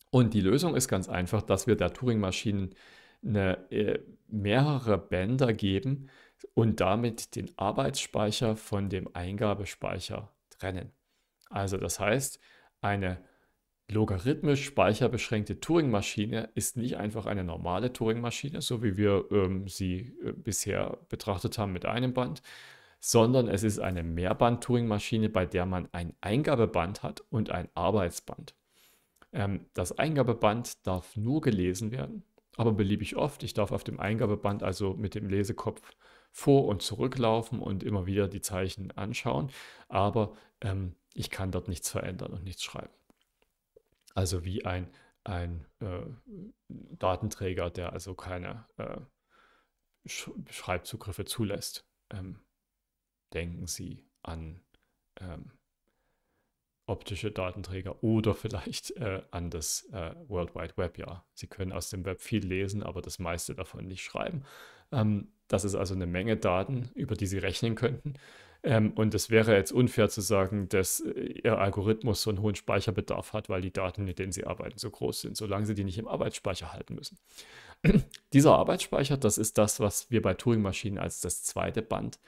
Und die Lösung ist ganz einfach, dass wir der Turing-Maschine äh, mehrere Bänder geben, und damit den Arbeitsspeicher von dem Eingabespeicher trennen. Also das heißt, eine logarithmisch speicherbeschränkte Turing-Maschine ist nicht einfach eine normale Turing-Maschine, so wie wir ähm, sie äh, bisher betrachtet haben mit einem Band, sondern es ist eine Mehrband-Turing-Maschine, bei der man ein Eingabeband hat und ein Arbeitsband. Ähm, das Eingabeband darf nur gelesen werden, aber beliebig oft. Ich darf auf dem Eingabeband also mit dem Lesekopf vor- und zurücklaufen und immer wieder die Zeichen anschauen, aber ähm, ich kann dort nichts verändern und nichts schreiben. Also wie ein, ein äh, Datenträger, der also keine äh, Sch Schreibzugriffe zulässt. Ähm, denken Sie an ähm, optische Datenträger oder vielleicht äh, an das äh, World Wide Web. Ja, Sie können aus dem Web viel lesen, aber das meiste davon nicht schreiben. Ähm, das ist also eine Menge Daten, über die Sie rechnen könnten. Ähm, und es wäre jetzt unfair zu sagen, dass äh, Ihr Algorithmus so einen hohen Speicherbedarf hat, weil die Daten, mit denen Sie arbeiten, so groß sind, solange Sie die nicht im Arbeitsspeicher halten müssen. <clears throat> Dieser Arbeitsspeicher, das ist das, was wir bei Turing-Maschinen als das zweite Band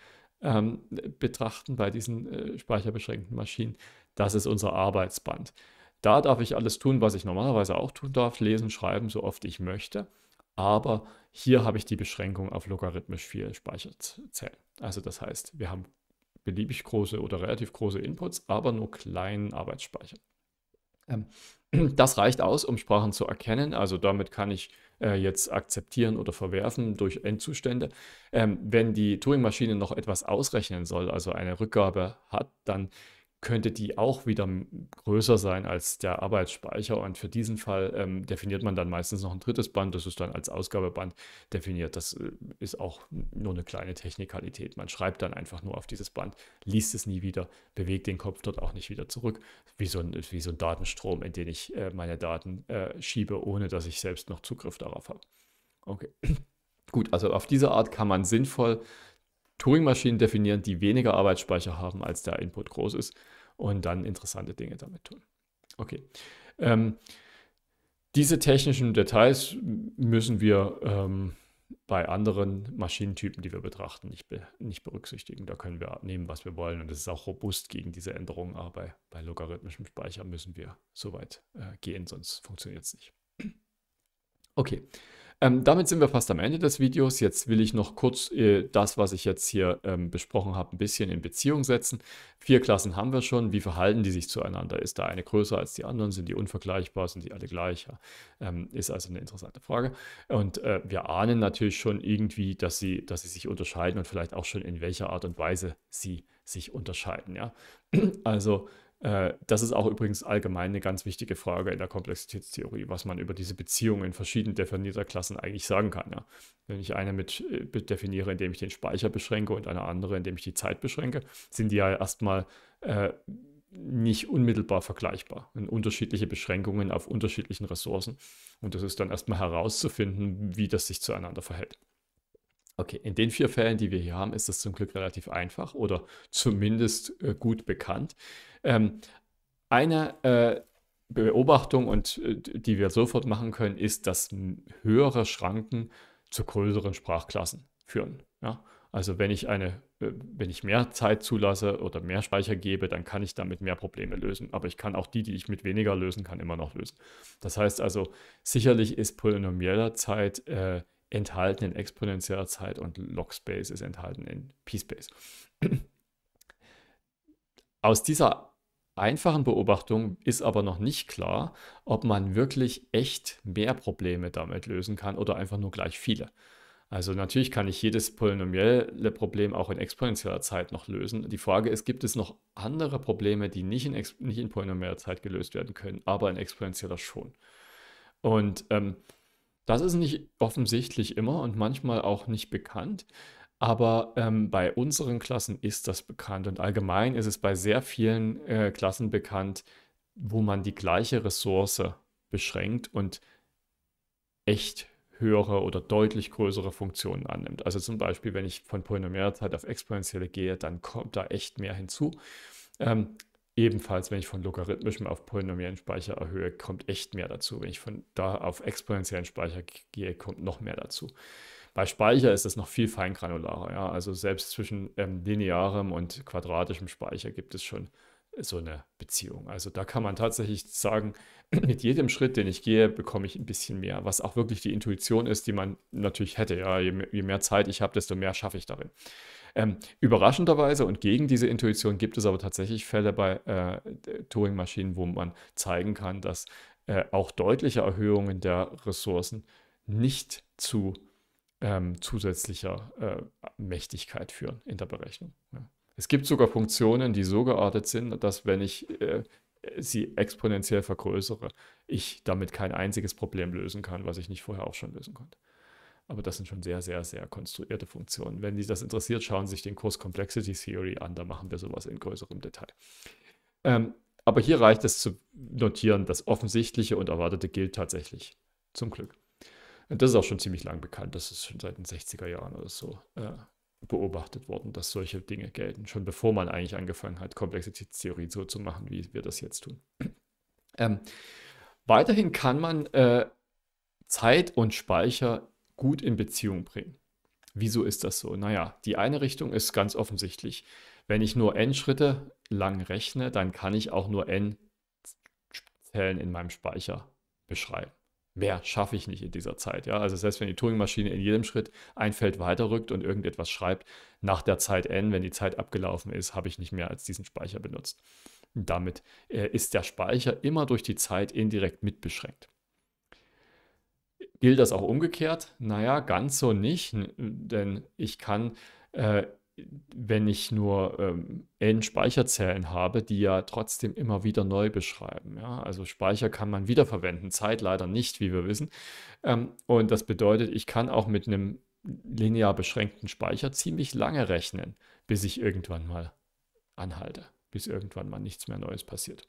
ähm, betrachten bei diesen äh, speicherbeschränkten Maschinen. Das ist unser Arbeitsband. Da darf ich alles tun, was ich normalerweise auch tun darf, lesen, schreiben, so oft ich möchte. Aber hier habe ich die Beschränkung auf logarithmisch viel Speicherzellen. Also das heißt, wir haben beliebig große oder relativ große Inputs, aber nur kleinen Arbeitsspeicher. Ähm. das reicht aus, um Sprachen zu erkennen. Also damit kann ich äh, jetzt akzeptieren oder verwerfen durch Endzustände. Ähm, wenn die Turing-Maschine noch etwas ausrechnen soll, also eine Rückgabe hat, dann könnte die auch wieder größer sein als der Arbeitsspeicher. Und für diesen Fall ähm, definiert man dann meistens noch ein drittes Band, das ist dann als Ausgabeband definiert. Das äh, ist auch nur eine kleine Technikalität. Man schreibt dann einfach nur auf dieses Band, liest es nie wieder, bewegt den Kopf dort auch nicht wieder zurück, wie so ein, wie so ein Datenstrom, in den ich äh, meine Daten äh, schiebe, ohne dass ich selbst noch Zugriff darauf habe. Okay. <clears throat> Gut, also auf diese Art kann man sinnvoll Turing-Maschinen definieren, die weniger Arbeitsspeicher haben, als der Input groß ist und dann interessante Dinge damit tun. Okay. Ähm, diese technischen Details müssen wir ähm, bei anderen Maschinentypen, die wir betrachten, nicht, be nicht berücksichtigen. Da können wir nehmen, was wir wollen. Und das ist auch robust gegen diese Änderungen. Aber bei, bei logarithmischem Speicher müssen wir so weit äh, gehen, sonst funktioniert es nicht. Okay. Ähm, damit sind wir fast am Ende des Videos. Jetzt will ich noch kurz äh, das, was ich jetzt hier ähm, besprochen habe, ein bisschen in Beziehung setzen. Vier Klassen haben wir schon. Wie verhalten die sich zueinander? Ist da eine größer als die anderen? Sind die unvergleichbar? Sind die alle gleich? ähm, ist also eine interessante Frage. Und äh, wir ahnen natürlich schon irgendwie, dass sie, dass sie sich unterscheiden und vielleicht auch schon in welcher Art und Weise sie sich unterscheiden. Ja? <clears throat> Also äh, das ist auch übrigens allgemein eine ganz wichtige Frage in der Komplexitätstheorie, was man über diese Beziehungen verschieden definierter Klassen eigentlich sagen kann. Ja? Wenn ich eine mit äh, definiere, indem ich den Speicher beschränke und eine andere, indem ich die Zeit beschränke, sind die ja erstmal äh, nicht unmittelbar vergleichbar. Und unterschiedliche Beschränkungen auf unterschiedlichen Ressourcen. Und das ist dann erstmal herauszufinden, wie das sich zueinander verhält. Okay, in den vier Fällen, die wir hier haben, ist das zum Glück relativ einfach oder zumindest äh, gut bekannt. Ähm, eine äh, Beobachtung, und äh, die wir sofort machen können, ist, dass höhere Schranken zu größeren Sprachklassen führen. Ja? Also wenn ich eine, äh, wenn ich mehr Zeit zulasse oder mehr Speicher gebe, dann kann ich damit mehr Probleme lösen. Aber ich kann auch die, die ich mit weniger lösen kann, immer noch lösen. Das heißt also, sicherlich ist polynomieller Zeit äh, enthalten in exponentieller Zeit und Logspace ist enthalten in pSpace. Aus dieser einfachen Beobachtung ist aber noch nicht klar, ob man wirklich echt mehr Probleme damit lösen kann oder einfach nur gleich viele. Also natürlich kann ich jedes polynomielle Problem auch in exponentieller Zeit noch lösen. Die Frage ist, gibt es noch andere Probleme, die nicht in, nicht in polynomieller Zeit gelöst werden können, aber in exponentieller schon? Und ähm, das ist nicht offensichtlich immer und manchmal auch nicht bekannt. Aber ähm, bei unseren Klassen ist das bekannt und allgemein ist es bei sehr vielen äh, Klassen bekannt, wo man die gleiche Ressource beschränkt und echt höhere oder deutlich größere Funktionen annimmt. Also zum Beispiel, wenn ich von Polynomialzeit auf Exponentielle gehe, dann kommt da echt mehr hinzu. Ähm, Ebenfalls, wenn ich von logarithmischem auf polynomiellen Speicher erhöhe, kommt echt mehr dazu. Wenn ich von da auf exponentiellen Speicher gehe, kommt noch mehr dazu. Bei Speicher ist das noch viel feingranularer. Ja? Also selbst zwischen ähm, linearem und quadratischem Speicher gibt es schon so eine Beziehung. Also da kann man tatsächlich sagen, <clears throat> mit jedem Schritt, den ich gehe, bekomme ich ein bisschen mehr, was auch wirklich die Intuition ist, die man natürlich hätte. Ja? Je, mehr Zeit ich habe, desto mehr schaffe ich darin. Ähm, überraschenderweise und gegen diese Intuition gibt es aber tatsächlich Fälle bei äh, Turing-Maschinen, wo man zeigen kann, dass äh, auch deutliche Erhöhungen der Ressourcen nicht zu ähm, zusätzlicher äh, Mächtigkeit führen in der Berechnung. Ja. Es gibt sogar Funktionen, die so geartet sind, dass wenn ich äh, sie exponentiell vergrößere, ich damit kein einziges Problem lösen kann, was ich nicht vorher auch schon lösen konnte. Aber das sind schon sehr, sehr, sehr konstruierte Funktionen. Wenn Sie das interessiert, schauen Sie sich den Kurs Complexity Theory an. Da machen wir sowas in größerem Detail. Ähm, aber hier reicht es zu notieren, das Offensichtliche und Erwartete gilt tatsächlich. Zum Glück. Und das ist auch schon ziemlich lang bekannt. Das ist schon seit den 60er Jahren oder so äh, beobachtet worden, dass solche Dinge gelten. Schon bevor man eigentlich angefangen hat, Komplexitätstheorie so zu machen, wie wir das jetzt tun. Ähm, weiterhin kann man äh, Zeit und Speicher gut in Beziehung bringen. Wieso ist das so? Naja, die eine Richtung ist ganz offensichtlich. Wenn ich nur n Schritte lang rechne, dann kann ich auch nur n Zellen in meinem Speicher beschreiben. Mehr schaffe ich nicht in dieser Zeit. Ja? Also selbst wenn die Turing-Maschine in jedem Schritt ein Feld weiterrückt und irgendetwas schreibt, nach der Zeit n, wenn die Zeit abgelaufen ist, habe ich nicht mehr als diesen Speicher benutzt. Damit äh, ist der Speicher immer durch die Zeit indirekt mitbeschränkt. Gilt das auch umgekehrt? Naja, ganz so nicht, denn ich kann, äh, wenn ich nur ähm, n Speicherzellen habe, die ja trotzdem immer wieder neu beschreiben. Ja? Also Speicher kann man wiederverwenden, Zeit leider nicht, wie wir wissen. Ähm, und das bedeutet, ich kann auch mit einem linear beschränkten Speicher ziemlich lange rechnen, bis ich irgendwann mal anhalte, bis irgendwann mal nichts mehr Neues passiert.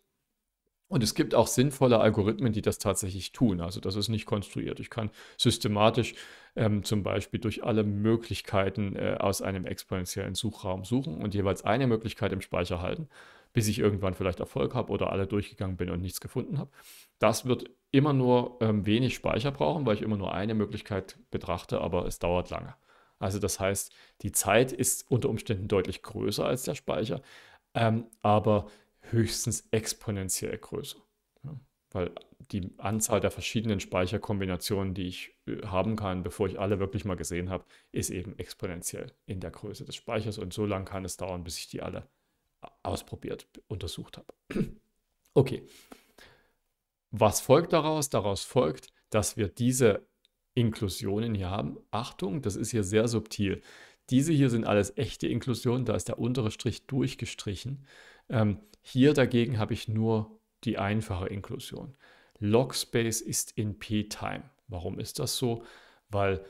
Und es gibt auch sinnvolle Algorithmen, die das tatsächlich tun. Also das ist nicht konstruiert. Ich kann systematisch ähm, zum Beispiel durch alle Möglichkeiten äh, aus einem exponentiellen Suchraum suchen und jeweils eine Möglichkeit im Speicher halten, bis ich irgendwann vielleicht Erfolg habe oder alle durchgegangen bin und nichts gefunden habe. Das wird immer nur ähm, wenig Speicher brauchen, weil ich immer nur eine Möglichkeit betrachte, aber es dauert lange. Also das heißt, die Zeit ist unter Umständen deutlich größer als der Speicher, ähm, aber höchstens exponentiell größer. Ja, weil die Anzahl der verschiedenen Speicherkombinationen, die ich äh, haben kann, bevor ich alle wirklich mal gesehen habe, ist eben exponentiell in der Größe des Speichers. Und so lange kann es dauern, bis ich die alle äh, ausprobiert, untersucht habe. <clears throat> Okay. Was folgt daraus? Daraus folgt, dass wir diese Inklusionen hier haben. Achtung, das ist hier sehr subtil. Diese hier sind alles echte Inklusionen, da ist der untere Strich durchgestrichen. Ähm, hier dagegen habe ich nur die einfache Inklusion. Logspace ist in P-Time. Warum ist das so? Weil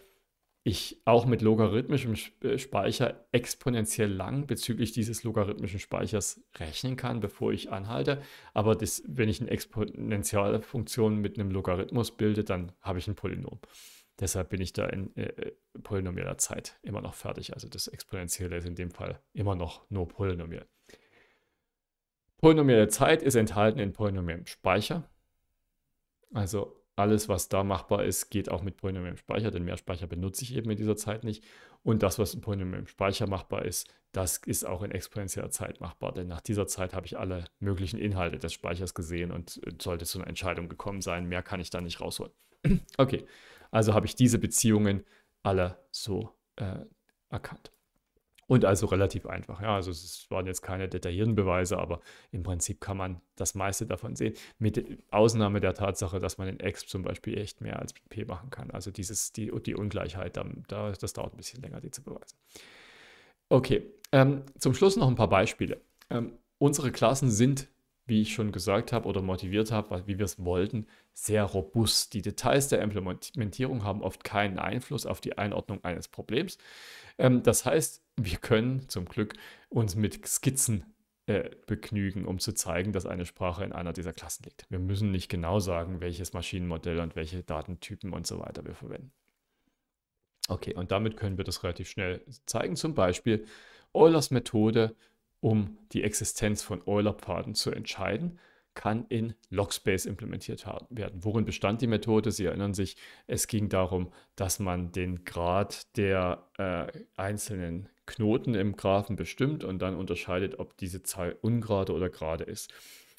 ich auch mit logarithmischem äh, Speicher exponentiell lang bezüglich dieses logarithmischen Speichers rechnen kann, bevor ich anhalte. Aber das, wenn ich eine Exponentialfunktion mit einem Logarithmus bilde, dann habe ich ein Polynom. Deshalb bin ich da in äh, äh polynomieller Zeit immer noch fertig. Also das Exponentielle ist in dem Fall immer noch nur polynomiell. Polynomielle Zeit ist enthalten in Polynomiellem Speicher. Also alles, was da machbar ist, geht auch mit Polynomiellem Speicher, denn mehr Speicher benutze ich eben in dieser Zeit nicht. Und das, was in Polynomiellem Speicher machbar ist, das ist auch in exponentieller Zeit machbar, denn nach dieser Zeit habe ich alle möglichen Inhalte des Speichers gesehen und äh, sollte zu einer Entscheidung gekommen sein. Mehr kann ich da nicht rausholen. <clears throat> okay, also habe ich diese Beziehungen alle so äh, erkannt. Und also relativ einfach. Ja, also es waren jetzt keine detaillierten Beweise, aber im Prinzip kann man das meiste davon sehen. Mit Ausnahme der Tatsache, dass man in Ex zum Beispiel echt mehr als P machen kann. Also dieses, die, die Ungleichheit, da, da, das dauert ein bisschen länger, die zu beweisen. Okay, ähm, zum Schluss noch ein paar Beispiele. Ähm, unsere Klassen sind wie ich schon gesagt habe oder motiviert habe, wie wir es wollten, sehr robust. Die Details der Implementierung haben oft keinen Einfluss auf die Einordnung eines Problems. Ähm, das heißt, wir können zum Glück uns mit Skizzen äh, begnügen, um zu zeigen, dass eine Sprache in einer dieser Klassen liegt. Wir müssen nicht genau sagen, welches Maschinenmodell und welche Datentypen und so weiter wir verwenden. Okay, und damit können wir das relativ schnell zeigen. Zum Beispiel Eulers Methode, um die Existenz von Euler-Pfaden zu entscheiden kann in Logspace implementiert werden. Worin bestand die Methode? Sie erinnern sich, es ging darum, dass man den Grad der äh, einzelnen Knoten im Graphen bestimmt und dann unterscheidet, ob diese Zahl ungerade oder gerade ist.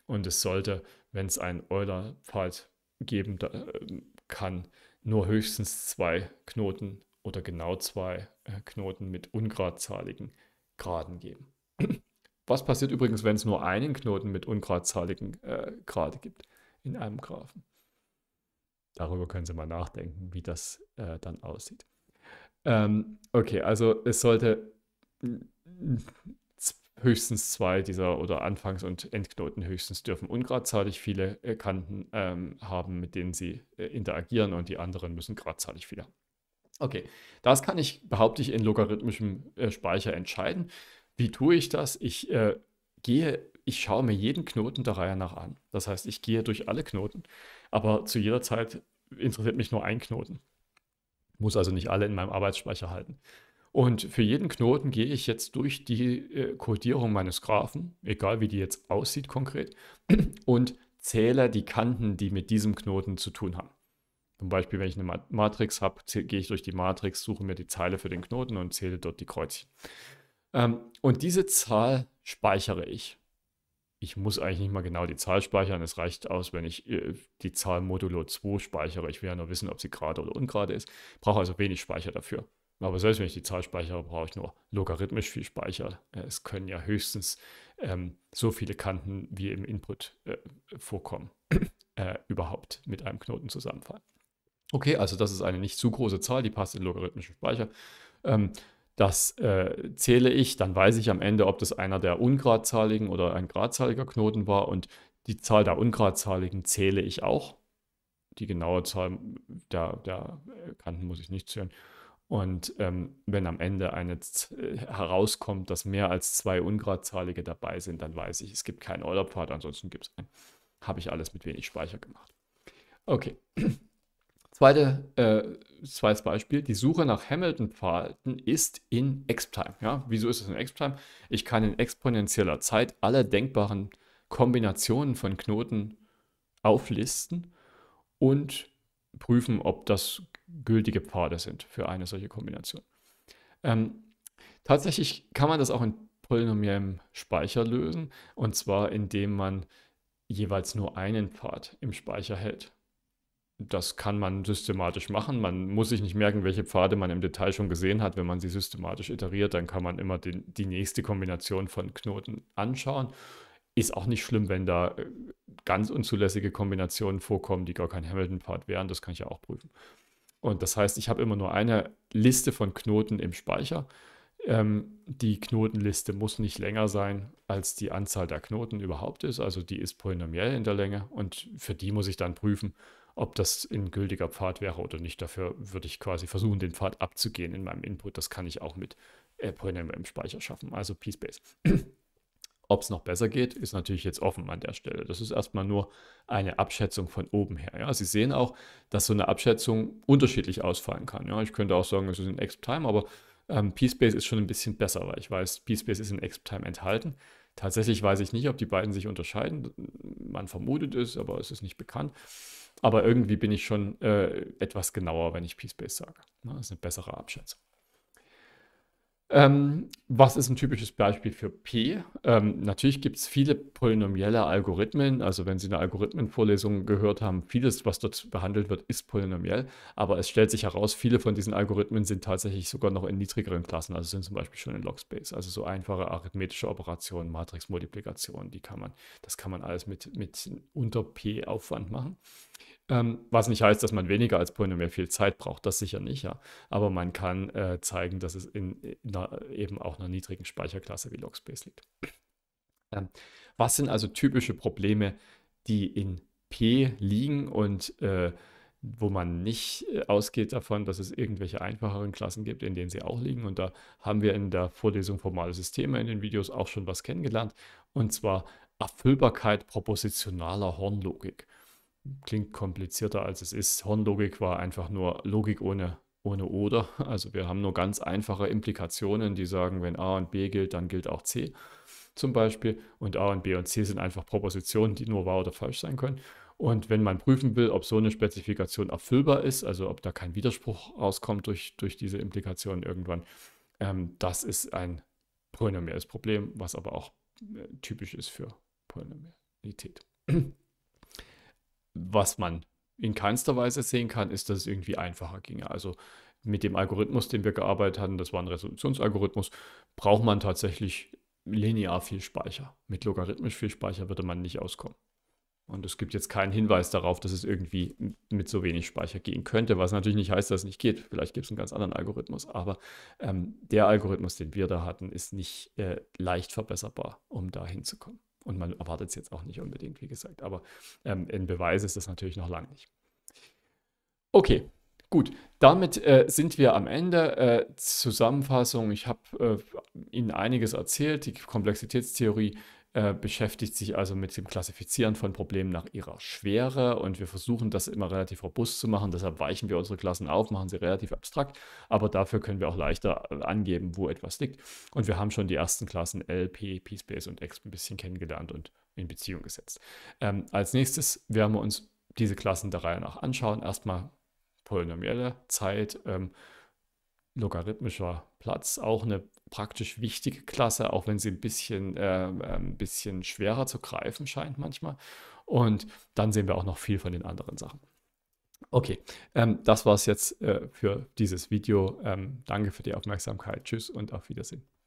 Und es sollte, wenn es einen Euler-Pfad geben da, äh, kann, nur höchstens zwei Knoten oder genau zwei äh, Knoten mit ungradzahligen Graden geben. Was passiert übrigens, wenn es nur einen Knoten mit ungradzahligen äh, Grade gibt in einem Graphen? Darüber können Sie mal nachdenken, wie das äh, dann aussieht. Ähm, okay, also es sollte höchstens zwei dieser oder Anfangs- und Endknoten höchstens dürfen ungradzahlig viele äh, Kanten ähm, haben, mit denen sie äh, interagieren und die anderen müssen gradzahlig viele haben. Okay, das kann ich, behaupte ich, in logarithmischem äh, Speicher entscheiden. Wie tue ich das? Ich äh, gehe, ich schaue mir jeden Knoten der Reihe nach an. Das heißt, ich gehe durch alle Knoten, aber zu jeder Zeit interessiert mich nur ein Knoten. Muss also nicht alle in meinem Arbeitsspeicher halten. Und für jeden Knoten gehe ich jetzt durch die äh, Codierung meines Graphen, egal wie die jetzt aussieht konkret, <clears throat> und zähle die Kanten, die mit diesem Knoten zu tun haben. Zum Beispiel, wenn ich eine Matrix habe, gehe ich durch die Matrix, suche mir die Zeile für den Knoten und zähle dort die Kreuzchen. Ähm, und diese Zahl speichere ich. Ich muss eigentlich nicht mal genau die Zahl speichern. Es reicht aus, wenn ich äh, die Zahl modulo 2 speichere. Ich will ja nur wissen, ob sie gerade oder ungerade ist. Ich Brauche also wenig Speicher dafür. Aber selbst wenn ich die Zahl speichere, brauche ich nur logarithmisch viel Speicher. Äh, es können ja höchstens ähm, so viele Kanten wie im Input äh, vorkommen, <clears throat> äh, überhaupt mit einem Knoten zusammenfallen. Okay, also das ist eine nicht zu große Zahl, die passt in logarithmischen Speicher. Ähm, das äh, zähle ich, dann weiß ich am Ende, ob das einer der ungradzahligen oder ein gradzahliger Knoten war und die Zahl der ungradzahligen zähle ich auch. Die genaue Zahl der, der Kanten muss ich nicht zählen. Und ähm, wenn am Ende eine Z äh, herauskommt, dass mehr als zwei ungradzahlige dabei sind, dann weiß ich, es gibt keinen Euler-Pfad, ansonsten gibt es einen. Habe ich alles mit wenig Speicher gemacht. Okay. Zweite, äh, zweites Beispiel, die Suche nach Hamilton-Pfaden ist in X-Time. Ja? Wieso ist es in X-Time? Ich kann in exponentieller Zeit alle denkbaren Kombinationen von Knoten auflisten und prüfen, ob das gültige Pfade sind für eine solche Kombination. Ähm, tatsächlich kann man das auch in polynomiellem Speicher lösen, und zwar indem man jeweils nur einen Pfad im Speicher hält das kann man systematisch machen. Man muss sich nicht merken, welche Pfade man im Detail schon gesehen hat. Wenn man sie systematisch iteriert, dann kann man immer den, die nächste Kombination von Knoten anschauen. Ist auch nicht schlimm, wenn da äh, ganz unzulässige Kombinationen vorkommen, die gar kein Hamilton-Pfad wären. Das kann ich ja auch prüfen. Und das heißt, ich habe immer nur eine Liste von Knoten im Speicher. Ähm, die Knotenliste muss nicht länger sein, als die Anzahl der Knoten überhaupt ist. Also die ist polynomiell in der Länge und für die muss ich dann prüfen, ob das ein gültiger Pfad wäre oder nicht. Dafür würde ich quasi versuchen, den Pfad abzugehen in meinem Input. Das kann ich auch mit äh, im Speicher schaffen, also PSpace. <clears throat> ob es noch besser geht, ist natürlich jetzt offen an der Stelle. Das ist erstmal nur eine Abschätzung von oben her. Ja? Sie sehen auch, dass so eine Abschätzung unterschiedlich ausfallen kann. Ja? Ich könnte auch sagen, es ist ein Exp-Time, aber ähm, PSpace ist schon ein bisschen besser, weil ich weiß, PSpace ist in Exp-Time enthalten. Tatsächlich weiß ich nicht, ob die beiden sich unterscheiden. Man vermutet es, aber es ist nicht bekannt. Aber irgendwie bin ich schon äh, etwas genauer, wenn ich P-Space sage. Ne, das ist eine bessere Abschätzung. Ähm, was ist ein typisches Beispiel für P? Ähm, natürlich gibt es viele polynomielle Algorithmen. Also wenn Sie eine Algorithmenvorlesung gehört haben, vieles, was dort behandelt wird, ist polynomiell. Aber es stellt sich heraus, viele von diesen Algorithmen sind tatsächlich sogar noch in niedrigeren Klassen. Also sind zum Beispiel schon in Logspace. Also so einfache arithmetische Operationen, Matrixmultiplikationen, die kann man, das kann man alles mit, mit unter P-Aufwand machen. Ähm, was nicht heißt, dass man weniger als Polynomial viel Zeit braucht, das sicher nicht, ja. Aber man kann äh, zeigen, dass es in, in äh, einer, eben auch einer niedrigen Speicherklasse wie Logspace liegt. Ähm, was sind also typische Probleme, die in P liegen und äh, wo man nicht äh, ausgeht davon, dass es irgendwelche einfacheren Klassen gibt, in denen sie auch liegen. Und da haben wir in der Vorlesung Formale Systeme in den Videos auch schon was kennengelernt. Und zwar Erfüllbarkeit propositionaler Hornlogik klingt komplizierter als es ist. Hornlogik war einfach nur Logik ohne, ohne oder. Also wir haben nur ganz einfache Implikationen, die sagen, wenn A und B gilt, dann gilt auch C zum Beispiel. Und A und B und C sind einfach Propositionen, die nur wahr oder falsch sein können. Und wenn man prüfen will, ob so eine Spezifikation erfüllbar ist, also ob da kein Widerspruch rauskommt durch, durch diese Implikation irgendwann, ähm, das ist ein polynomielles Problem, was aber auch äh, typisch ist für Polynomialität was man in keinster Weise sehen kann, ist, dass es irgendwie einfacher ginge. Also mit dem Algorithmus, den wir gearbeitet hatten, das war ein Resolutionsalgorithmus, braucht man tatsächlich linear viel Speicher. Mit logarithmisch viel Speicher würde man nicht auskommen. Und es gibt jetzt keinen Hinweis darauf, dass es irgendwie mit so wenig Speicher gehen könnte, was natürlich nicht heißt, dass es nicht geht. Vielleicht gibt es einen ganz anderen Algorithmus, aber ähm, der Algorithmus, den wir da hatten, ist nicht äh, leicht verbesserbar, um da hinzukommen. Und man erwartet es jetzt auch nicht unbedingt, wie gesagt. Aber ähm, ein Beweis ist das natürlich noch lange nicht. Okay, gut. Damit äh, sind wir am Ende. Äh, Zusammenfassung, ich habe äh, Ihnen einiges erzählt. Die Komplexitätstheorie äh, beschäftigt sich also mit dem Klassifizieren von Problemen nach ihrer Schwere und wir versuchen das immer relativ robust zu machen. Deshalb weichen wir unsere Klassen auf, machen sie relativ abstrakt, aber dafür können wir auch leichter äh, angeben, wo etwas liegt. Und wir haben schon die ersten Klassen L, P, P-Space und X ein bisschen kennengelernt und in Beziehung gesetzt. Ähm, als nächstes werden wir uns diese Klassen der Reihe nach anschauen. Erstmal Polynomielle, Zeit, ähm, logarithmischer Platz, auch eine praktisch wichtige Klasse, auch wenn sie ein bisschen, äh, ein bisschen schwerer zu greifen scheint manchmal. Und dann sehen wir auch noch viel von den anderen Sachen. Okay, ähm, das war es jetzt äh, für dieses Video. Ähm, danke für die Aufmerksamkeit. Tschüss und auf Wiedersehen.